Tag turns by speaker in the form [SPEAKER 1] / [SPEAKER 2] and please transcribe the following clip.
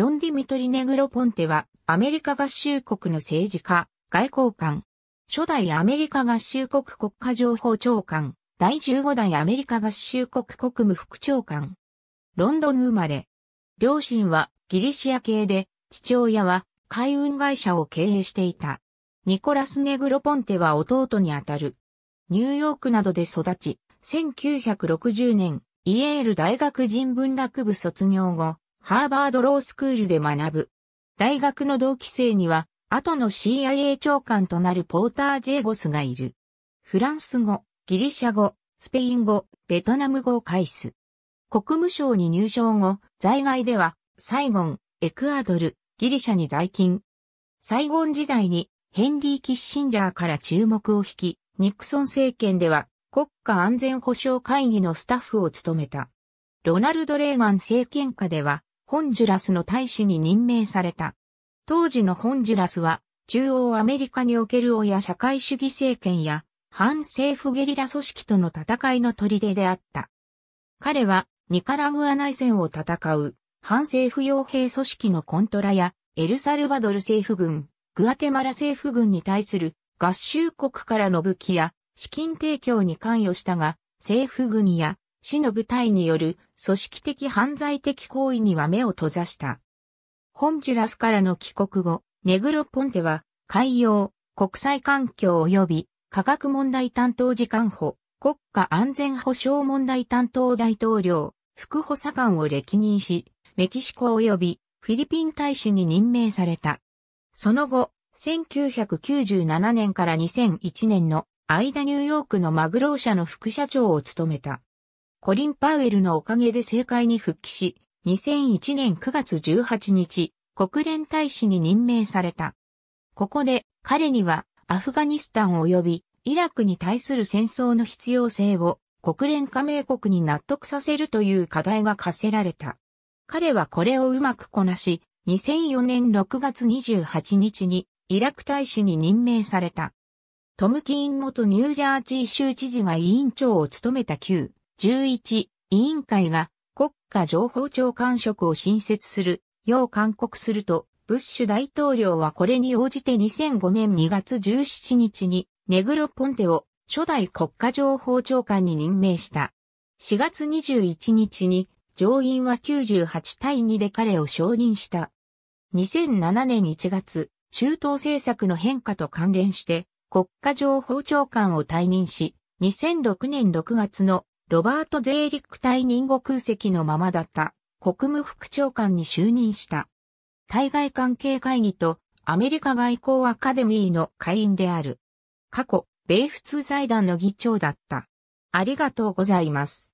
[SPEAKER 1] ジョン・ディミトリ・ネグロ・ポンテは、アメリカ合衆国の政治家、外交官、初代アメリカ合衆国国家情報長官、第15代アメリカ合衆国国務副長官。ロンドン生まれ。両親はギリシア系で、父親は海運会社を経営していた。ニコラス・ネグロポンテは弟にあたる。ニューヨークなどで育ち、1960年、イエール大学人文学部卒業後、ハーバードロースクールで学ぶ。大学の同期生には、後の CIA 長官となるポーター・ジェーゴスがいる。フランス語、ギリシャ語、スペイン語、ベトナム語を返す。国務省に入省後、在外では、サイゴン、エクアドル、ギリシャに在勤。サイゴン時代に、ヘンリー・キッシンジャーから注目を引き、ニクソン政権では、国家安全保障会議のスタッフを務めた。ロナルド・レーガン政権下では、ホンジュラスの大使に任命された。当時のホンジュラスは、中央アメリカにおける親社会主義政権や、反政府ゲリラ組織との戦いの砦であった。彼は、ニカラグア内戦を戦う、反政府傭兵組織のコントラや、エルサルバドル政府軍、グアテマラ政府軍に対する合衆国からの武器や資金提供に関与したが、政府軍や市の部隊による組織的犯罪的行為には目を閉ざした。ホンジュラスからの帰国後、ネグロポンテは、海洋、国際環境及び科学問題担当次官補、国家安全保障問題担当大統領、副補佐官を歴任し、メキシコ及びフィリピン大使に任命された。その後、1997年から2001年の間ニューヨークのマグロー社の副社長を務めた。コリン・パウエルのおかげで政界に復帰し、2001年9月18日、国連大使に任命された。ここで彼にはアフガニスタン及びイラクに対する戦争の必要性を国連加盟国に納得させるという課題が課せられた。彼はこれをうまくこなし、2004年6月28日にイラク大使に任命された。トム・キーン元ニュージャージー州知事が委員長を務めた旧11、委員会が国家情報長官職を新設する、よう勧告すると、ブッシュ大統領はこれに応じて2005年2月17日に、ネグロ・ポンテを初代国家情報長官に任命した。4月21日に、上院は98対2で彼を承認した。2007年1月、中東政策の変化と関連して、国家情報長官を退任し、2006年6月のロバート・ゼーリック退任後空席のままだった国務副長官に就任した。対外関係会議とアメリカ外交アカデミーの会員である。過去、米普通財団の議長だった。ありがとうございます。